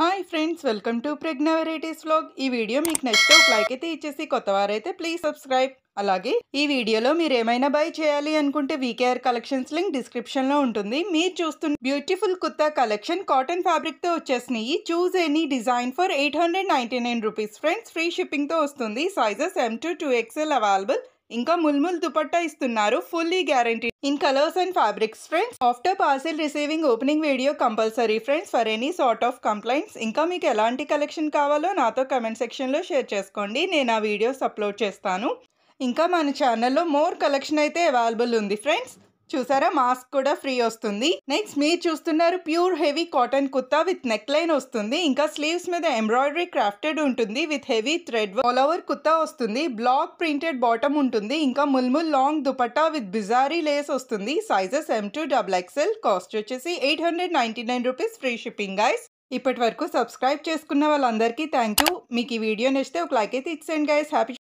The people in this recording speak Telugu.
hi friends welcome to Pragna varieties blog ఈ వీడియో మీకు నచ్చితే ఒక లైక్ అయితే ఇచ్చేసి కొత్త వారైతే ప్లీజ్ సబ్స్క్రైబ్ అలాగే ఈ వీడియోలో మీరు ఏమైనా బై చేయాలి అనుకుంటే వీకేఆర్ కలెక్షన్స్ లింక్ డిస్క్రిప్షన్లో ఉంటుంది మీరు చూస్తున్న బ్యూటిఫుల్ కుర్తా కలెక్షన్ కాటన్ ఫ్యాబ్రిక్తో వచ్చేసినాయి choose any design for eight hundred ninety nine rupees friends free షిప్పింగ్తో వస్తుంది sizes M to two XL available ఇంకా ముల్ముల్ దుపట్టా ఇస్తున్నారు fully guarantee in colours and fabrics friends after parcel receiving opening video compulsory friends for any sort of complaints ఇంకా మీకు ఎలాంటి కలెక్షన్ కావాలో నాతో కమెంట్ సెక్షన్లో షేర్ చేసుకోండి నేను ఆ వీడియోస్ అప్లోడ్ చేస్తాను ఇంకా మన ఛానల్లో మోర్ కలెక్షన్ అయితే అవైలబుల్ ఉంది ఫ్రెండ్స్ చూసారా మాస్క్ కూడా ఫ్రీ వస్తుంది నెక్స్ట్ మీరు చూస్తున్నారు pure heavy cotton kurta with neck line వస్తుంది ఇంకా స్లీవ్స్ మీద ఎంబ్రాయిడరీ క్రాఫ్టెడ్ ఉంటుంది with heavy thread all over kurta వస్తుంది బ్లాక్ ప్రింటెడ్ బాటమ్ ఉంటుంది ఇంకా ముల్ముల్ లాంగ్ దుపట్టా విత్ బిజారీ లేస్ వస్తుంది sizes M two double XL cost వచ్చేసి eight hundred ninety nine rupees free shipping guys ఇప్పటి వరకు సబ్స్క్రైబ్ చేసుకున్న వాళ్ళందరికీ థ్యాంక్ యూ మీకు ఈ వీడియో నచ్చితే ఒక లైక్ అయితే ఇచ్చేయండి గైస్ హ్యాపీ